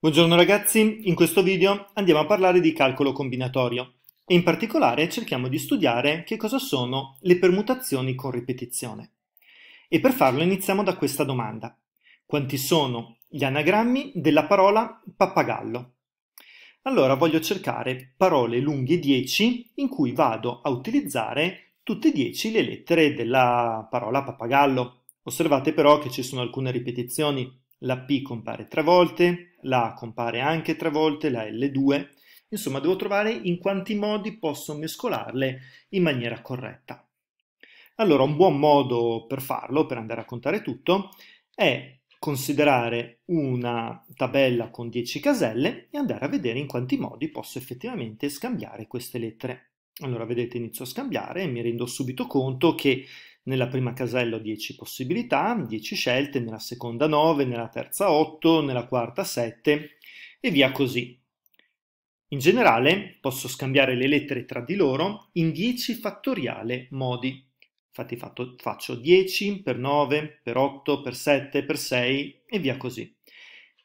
Buongiorno ragazzi, in questo video andiamo a parlare di calcolo combinatorio e in particolare cerchiamo di studiare che cosa sono le permutazioni con ripetizione. E per farlo iniziamo da questa domanda. Quanti sono gli anagrammi della parola pappagallo? Allora voglio cercare parole lunghe 10 in cui vado a utilizzare tutte e 10 le lettere della parola pappagallo. Osservate però che ci sono alcune ripetizioni la P compare tre volte, la A compare anche tre volte, la L2, insomma devo trovare in quanti modi posso mescolarle in maniera corretta. Allora un buon modo per farlo, per andare a contare tutto, è considerare una tabella con 10 caselle e andare a vedere in quanti modi posso effettivamente scambiare queste lettere. Allora vedete inizio a scambiare e mi rendo subito conto che nella prima casella ho 10 possibilità, 10 scelte, nella seconda 9, nella terza 8, nella quarta 7 e via così. In generale posso scambiare le lettere tra di loro in 10 fattoriale modi. Infatti fatto, faccio 10 per 9, per 8, per 7, per 6 e via così.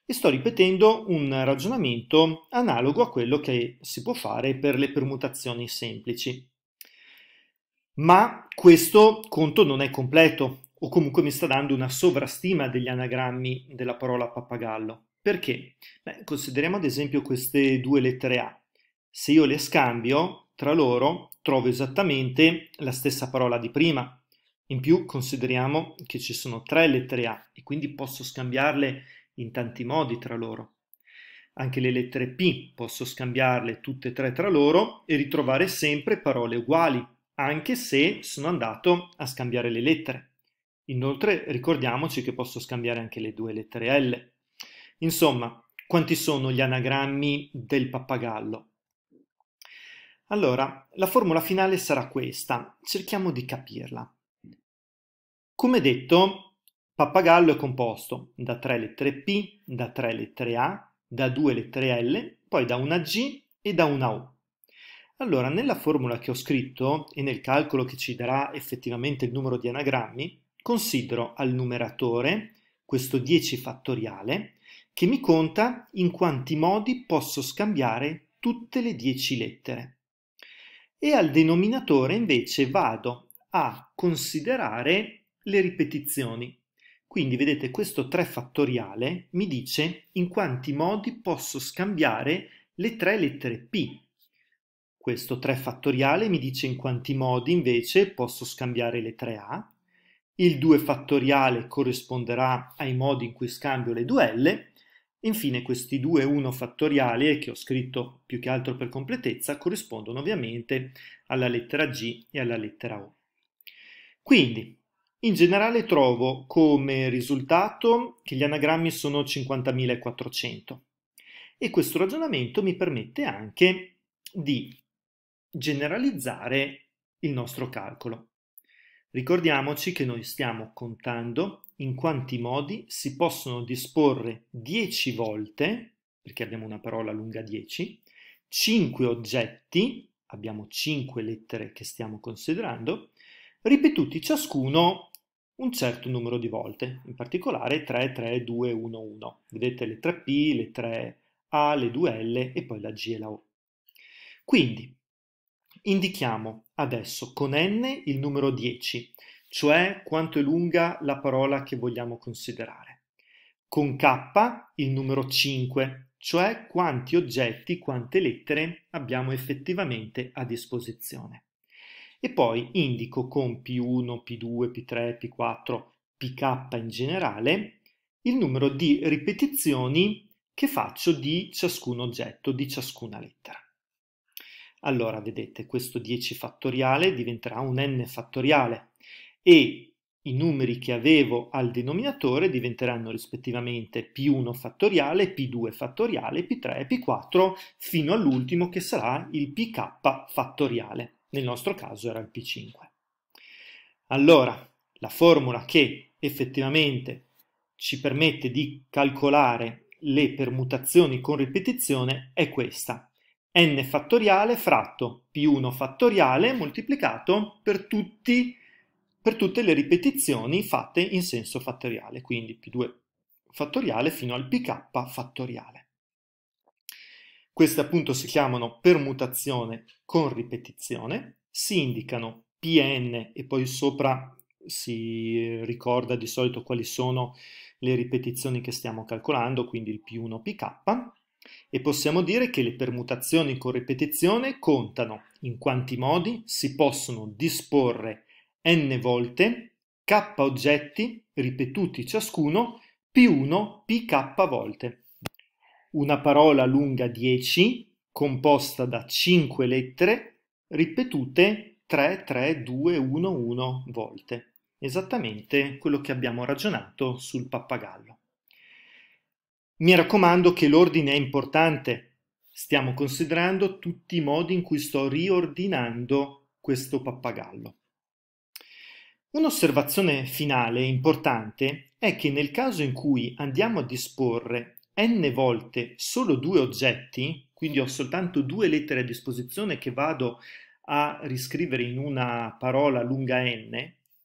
E sto ripetendo un ragionamento analogo a quello che si può fare per le permutazioni semplici. Ma questo conto non è completo, o comunque mi sta dando una sovrastima degli anagrammi della parola pappagallo. Perché? Beh, consideriamo ad esempio queste due lettere A. Se io le scambio, tra loro trovo esattamente la stessa parola di prima. In più consideriamo che ci sono tre lettere A e quindi posso scambiarle in tanti modi tra loro. Anche le lettere P posso scambiarle tutte e tre tra loro e ritrovare sempre parole uguali, anche se sono andato a scambiare le lettere. Inoltre ricordiamoci che posso scambiare anche le due lettere L. Insomma, quanti sono gli anagrammi del pappagallo? Allora, la formula finale sarà questa, cerchiamo di capirla. Come detto, pappagallo è composto da tre lettere P, da tre lettere A, da due lettere L, poi da una G e da una O. Allora, nella formula che ho scritto e nel calcolo che ci darà effettivamente il numero di anagrammi, considero al numeratore questo 10 fattoriale che mi conta in quanti modi posso scambiare tutte le 10 lettere. E al denominatore invece vado a considerare le ripetizioni. Quindi vedete questo 3 fattoriale mi dice in quanti modi posso scambiare le tre lettere P questo 3 fattoriale mi dice in quanti modi invece posso scambiare le 3A, il 2 fattoriale corrisponderà ai modi in cui scambio le 2L, infine questi 2 1 fattoriali che ho scritto più che altro per completezza corrispondono ovviamente alla lettera G e alla lettera O. Quindi, in generale trovo come risultato che gli anagrammi sono 50.400 e questo ragionamento mi permette anche di generalizzare il nostro calcolo. Ricordiamoci che noi stiamo contando in quanti modi si possono disporre 10 volte, perché abbiamo una parola lunga 10, 5 oggetti, abbiamo 5 lettere che stiamo considerando, ripetuti ciascuno un certo numero di volte, in particolare 3, 3, 2, 1, 1. Vedete le 3P, le 3A, le 2L e poi la G e la O. Quindi Indichiamo adesso con n il numero 10, cioè quanto è lunga la parola che vogliamo considerare. Con k il numero 5, cioè quanti oggetti, quante lettere abbiamo effettivamente a disposizione. E poi indico con P1, P2, P3, P4, PK in generale il numero di ripetizioni che faccio di ciascun oggetto, di ciascuna lettera. Allora, vedete, questo 10 fattoriale diventerà un n fattoriale e i numeri che avevo al denominatore diventeranno rispettivamente p1 fattoriale, p2 fattoriale, p3 e p4 fino all'ultimo che sarà il pk fattoriale. Nel nostro caso era il p5. Allora, la formula che effettivamente ci permette di calcolare le permutazioni con ripetizione è questa n fattoriale fratto p1 fattoriale moltiplicato per, tutti, per tutte le ripetizioni fatte in senso fattoriale, quindi p2 fattoriale fino al pk fattoriale. Queste appunto si chiamano permutazione con ripetizione, si indicano pn e poi sopra si ricorda di solito quali sono le ripetizioni che stiamo calcolando, quindi il p1 pk, e possiamo dire che le permutazioni con ripetizione contano in quanti modi si possono disporre n volte k oggetti ripetuti ciascuno P1 pk volte. Una parola lunga 10 composta da 5 lettere ripetute 3, 3, 2, 1, 1 volte. Esattamente quello che abbiamo ragionato sul pappagallo. Mi raccomando che l'ordine è importante. Stiamo considerando tutti i modi in cui sto riordinando questo pappagallo. Un'osservazione finale importante è che nel caso in cui andiamo a disporre n volte solo due oggetti, quindi ho soltanto due lettere a disposizione che vado a riscrivere in una parola lunga n,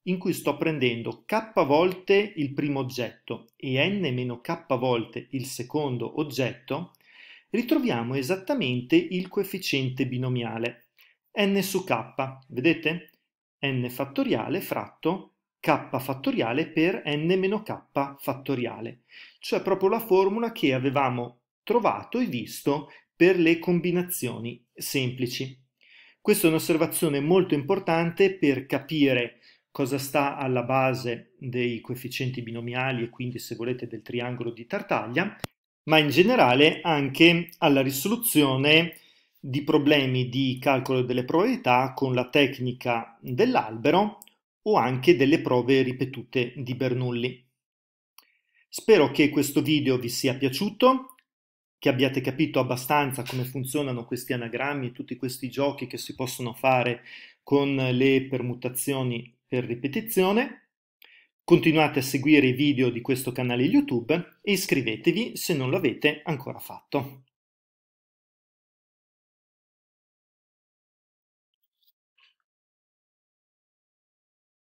in cui sto prendendo k volte il primo oggetto e n-k volte il secondo oggetto, ritroviamo esattamente il coefficiente binomiale n su k, vedete? n fattoriale fratto k fattoriale per n-k fattoriale, cioè proprio la formula che avevamo trovato e visto per le combinazioni semplici. Questa è un'osservazione molto importante per capire cosa sta alla base dei coefficienti binomiali e quindi se volete del triangolo di Tartaglia, ma in generale anche alla risoluzione di problemi di calcolo delle probabilità con la tecnica dell'albero o anche delle prove ripetute di Bernoulli. Spero che questo video vi sia piaciuto, che abbiate capito abbastanza come funzionano questi anagrammi e tutti questi giochi che si possono fare con le permutazioni per ripetizione. Continuate a seguire i video di questo canale YouTube e iscrivetevi se non l'avete ancora fatto.